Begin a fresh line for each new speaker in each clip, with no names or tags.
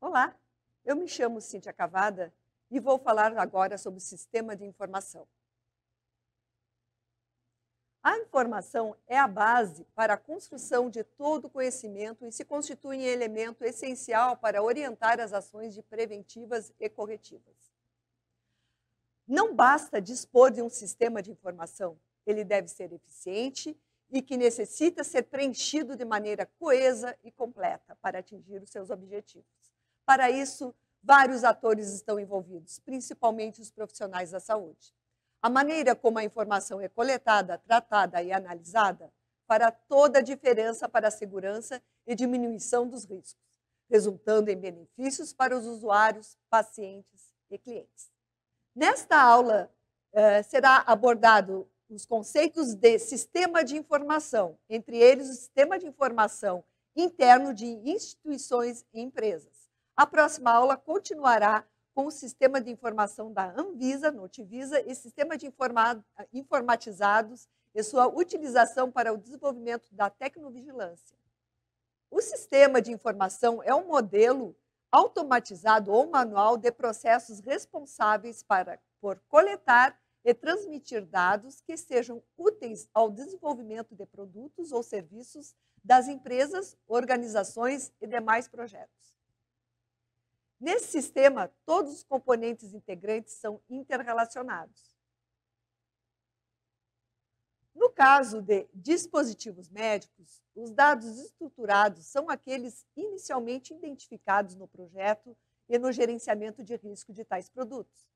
Olá, eu me chamo Cíntia Cavada e vou falar agora sobre o sistema de informação. A informação é a base para a construção de todo conhecimento e se constitui em elemento essencial para orientar as ações de preventivas e corretivas. Não basta dispor de um sistema de informação, ele deve ser eficiente e que necessita ser preenchido de maneira coesa e completa para atingir os seus objetivos. Para isso, vários atores estão envolvidos, principalmente os profissionais da saúde. A maneira como a informação é coletada, tratada e analisada fará toda a diferença para a segurança e diminuição dos riscos, resultando em benefícios para os usuários, pacientes e clientes. Nesta aula, eh, será abordado os conceitos de sistema de informação, entre eles o sistema de informação interno de instituições e empresas a próxima aula continuará com o sistema de informação da Anvisa, Notivisa, e sistema de informatizados e sua utilização para o desenvolvimento da tecnovigilância. O sistema de informação é um modelo automatizado ou manual de processos responsáveis para, por coletar e transmitir dados que sejam úteis ao desenvolvimento de produtos ou serviços das empresas, organizações e demais projetos. Nesse sistema, todos os componentes integrantes são interrelacionados. No caso de dispositivos médicos, os dados estruturados são aqueles inicialmente identificados no projeto e no gerenciamento de risco de tais produtos.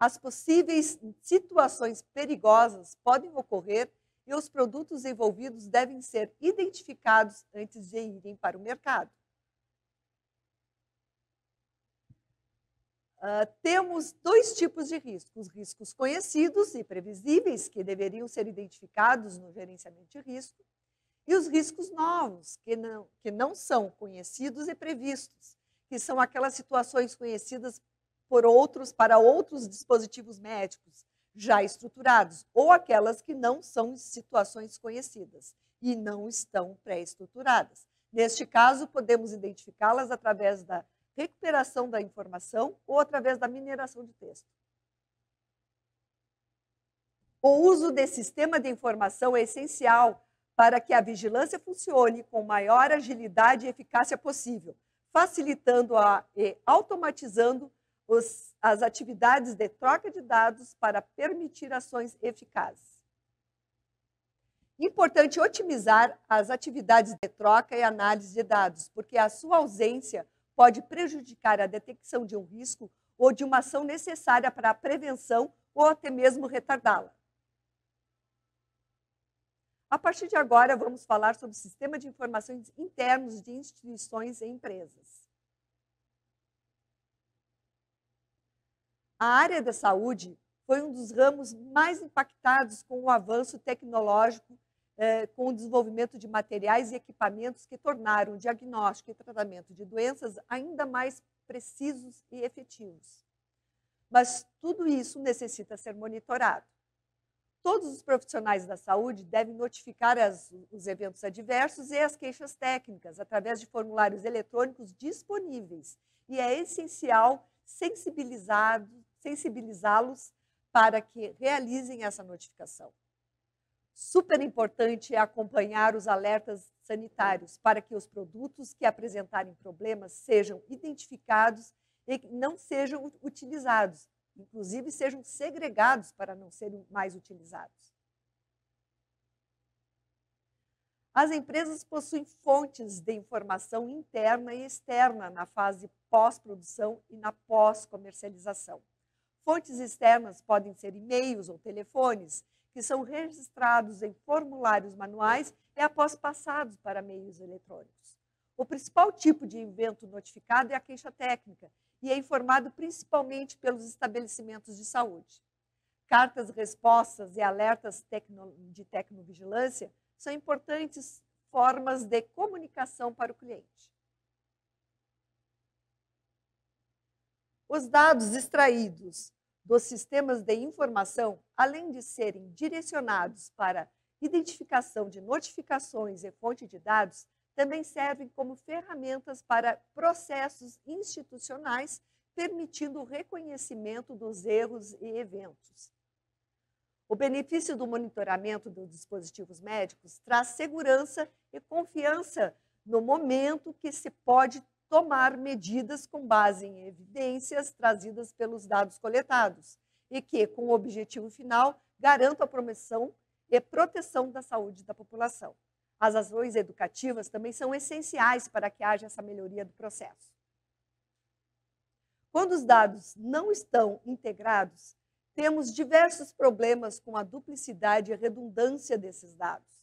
As possíveis situações perigosas podem ocorrer e os produtos envolvidos devem ser identificados antes de irem para o mercado. Ah, temos dois tipos de riscos: riscos conhecidos e previsíveis, que deveriam ser identificados no gerenciamento de risco, e os riscos novos, que não, que não são conhecidos e previstos, que são aquelas situações conhecidas por outros para outros dispositivos médicos já estruturados, ou aquelas que não são situações conhecidas e não estão pré-estruturadas. Neste caso, podemos identificá-las através da recuperação da informação ou através da mineração de texto. O uso desse sistema de informação é essencial para que a vigilância funcione com maior agilidade e eficácia possível, facilitando a, e automatizando os, as atividades de troca de dados para permitir ações eficazes. Importante otimizar as atividades de troca e análise de dados, porque a sua ausência pode prejudicar a detecção de um risco ou de uma ação necessária para a prevenção ou até mesmo retardá-la. A partir de agora, vamos falar sobre o sistema de informações internos de instituições e empresas. A área da saúde foi um dos ramos mais impactados com o avanço tecnológico eh, com o desenvolvimento de materiais e equipamentos que tornaram o diagnóstico e tratamento de doenças ainda mais precisos e efetivos. Mas tudo isso necessita ser monitorado. Todos os profissionais da saúde devem notificar as, os eventos adversos e as queixas técnicas através de formulários eletrônicos disponíveis. E é essencial sensibilizá-los para que realizem essa notificação. Super importante é acompanhar os alertas sanitários para que os produtos que apresentarem problemas sejam identificados e não sejam utilizados, inclusive sejam segregados para não serem mais utilizados. As empresas possuem fontes de informação interna e externa na fase pós-produção e na pós-comercialização. Fontes externas podem ser e-mails ou telefones, que são registrados em formulários manuais e após passados para meios eletrônicos. O principal tipo de evento notificado é a queixa técnica e é informado principalmente pelos estabelecimentos de saúde. Cartas, respostas e alertas tecno de tecnovigilância são importantes formas de comunicação para o cliente. Os dados extraídos dos sistemas de informação, além de serem direcionados para identificação de notificações e fonte de dados, também servem como ferramentas para processos institucionais, permitindo o reconhecimento dos erros e eventos. O benefício do monitoramento dos dispositivos médicos traz segurança e confiança no momento que se pode tomar medidas com base em evidências trazidas pelos dados coletados e que, com o objetivo final, garanta a promoção e proteção da saúde da população. As ações educativas também são essenciais para que haja essa melhoria do processo. Quando os dados não estão integrados, temos diversos problemas com a duplicidade e redundância desses dados,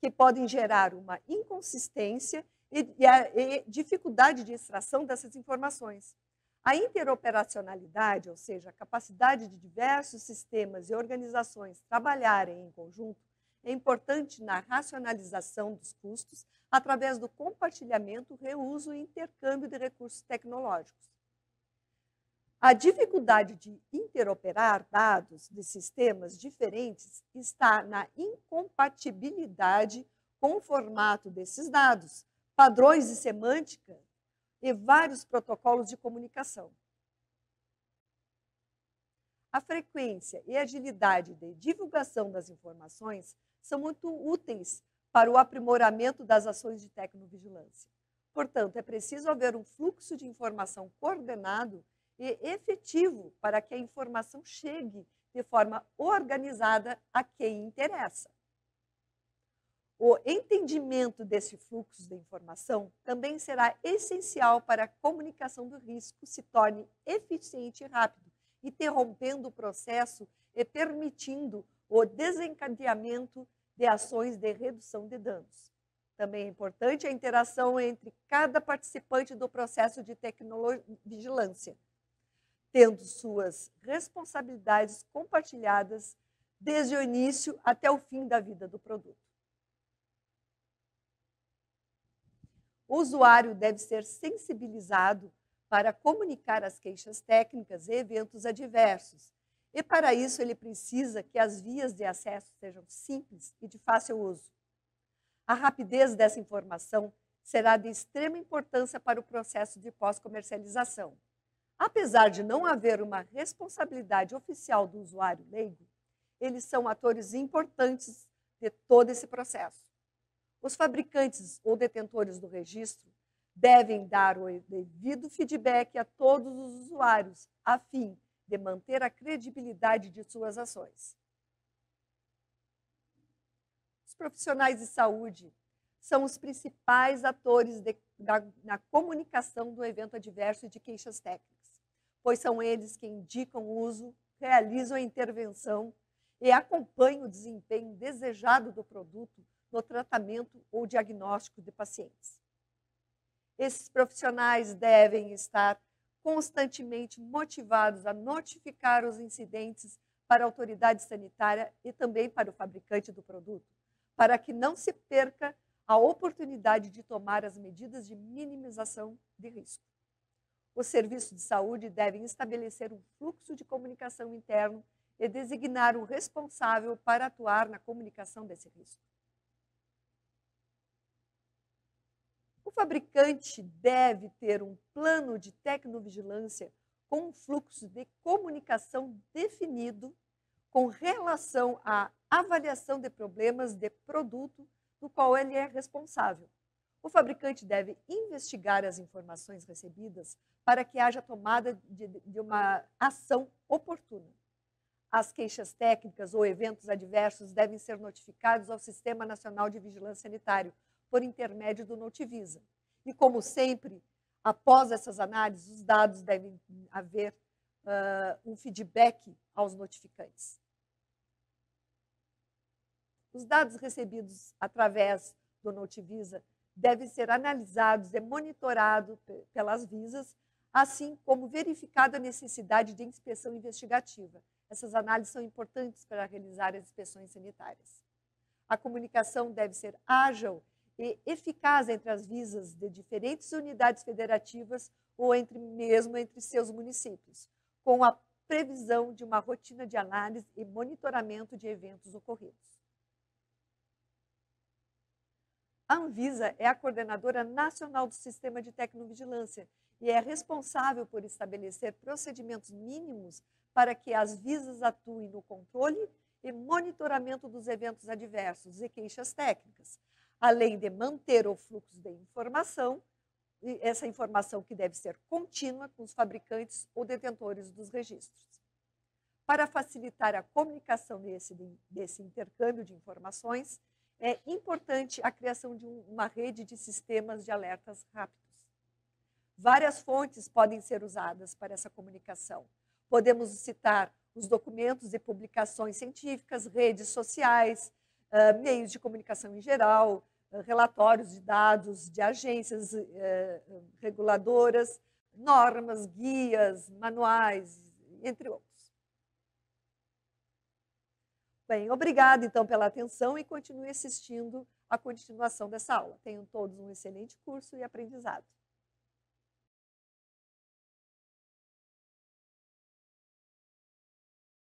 que podem gerar uma inconsistência e, e a e dificuldade de extração dessas informações. A interoperacionalidade, ou seja, a capacidade de diversos sistemas e organizações trabalharem em conjunto, é importante na racionalização dos custos através do compartilhamento, reuso e intercâmbio de recursos tecnológicos. A dificuldade de interoperar dados de sistemas diferentes está na incompatibilidade com o formato desses dados, padrões de semântica e vários protocolos de comunicação. A frequência e agilidade de divulgação das informações são muito úteis para o aprimoramento das ações de tecnovigilância. Portanto, é preciso haver um fluxo de informação coordenado e efetivo para que a informação chegue de forma organizada a quem interessa. O entendimento desse fluxo de informação também será essencial para a comunicação do risco se torne eficiente e rápido, interrompendo o processo e permitindo o desencadeamento de ações de redução de danos. Também é importante a interação entre cada participante do processo de tecnovigilância, tendo suas responsabilidades compartilhadas desde o início até o fim da vida do produto. O usuário deve ser sensibilizado para comunicar as queixas técnicas e eventos adversos. E para isso, ele precisa que as vias de acesso sejam simples e de fácil uso. A rapidez dessa informação será de extrema importância para o processo de pós-comercialização. Apesar de não haver uma responsabilidade oficial do usuário leigo, eles são atores importantes de todo esse processo. Os fabricantes ou detentores do registro devem dar o devido feedback a todos os usuários, a fim de manter a credibilidade de suas ações. Os profissionais de saúde são os principais atores de, da, na comunicação do evento adverso e de queixas técnicas, pois são eles que indicam o uso, realizam a intervenção e acompanham o desempenho desejado do produto no tratamento ou diagnóstico de pacientes. Esses profissionais devem estar constantemente motivados a notificar os incidentes para a autoridade sanitária e também para o fabricante do produto, para que não se perca a oportunidade de tomar as medidas de minimização de risco. Os serviços de saúde devem estabelecer um fluxo de comunicação interno e designar o responsável para atuar na comunicação desse risco. O fabricante deve ter um plano de tecnovigilância com um fluxo de comunicação definido com relação à avaliação de problemas de produto do qual ele é responsável. O fabricante deve investigar as informações recebidas para que haja tomada de, de, uma ação oportuna. As queixas técnicas ou eventos adversos devem ser notificados ao Sistema Nacional de Vigilância Sanitário, por intermédio do Notivisa. E, como sempre, após essas análises, os dados devem haver uh, um feedback aos notificantes. Os dados recebidos através do Notivisa devem ser analisados e monitorados pelas visas, assim como verificada a necessidade de inspeção investigativa. Essas análises são importantes para realizar as inspeções sanitárias. A comunicação deve ser ágil e eficaz entre as visas de diferentes unidades federativas ou entre mesmo entre seus municípios, com a previsão de uma rotina de análise e monitoramento de eventos ocorridos. A Anvisa é a coordenadora nacional do sistema de tecnovigilância e é responsável por estabelecer procedimentos mínimos para que as visas atuem no controle e monitoramento dos eventos adversos e queixas técnicas, além de manter o fluxo de informação, essa informação que deve ser contínua com os fabricantes ou detentores dos registros. Para facilitar a comunicação desse, desse intercâmbio de informações, é importante a criação de uma rede de sistemas de alertas rápidos. Várias fontes podem ser usadas para essa comunicação. Podemos citar os documentos e publicações científicas, redes sociais, ah, meios de comunicação em geral, relatórios de dados de agências eh, reguladoras, normas, guias, manuais, entre outros. Bem, obrigada então pela atenção e continue assistindo à continuação dessa aula. Tenham todos um excelente curso e aprendizado.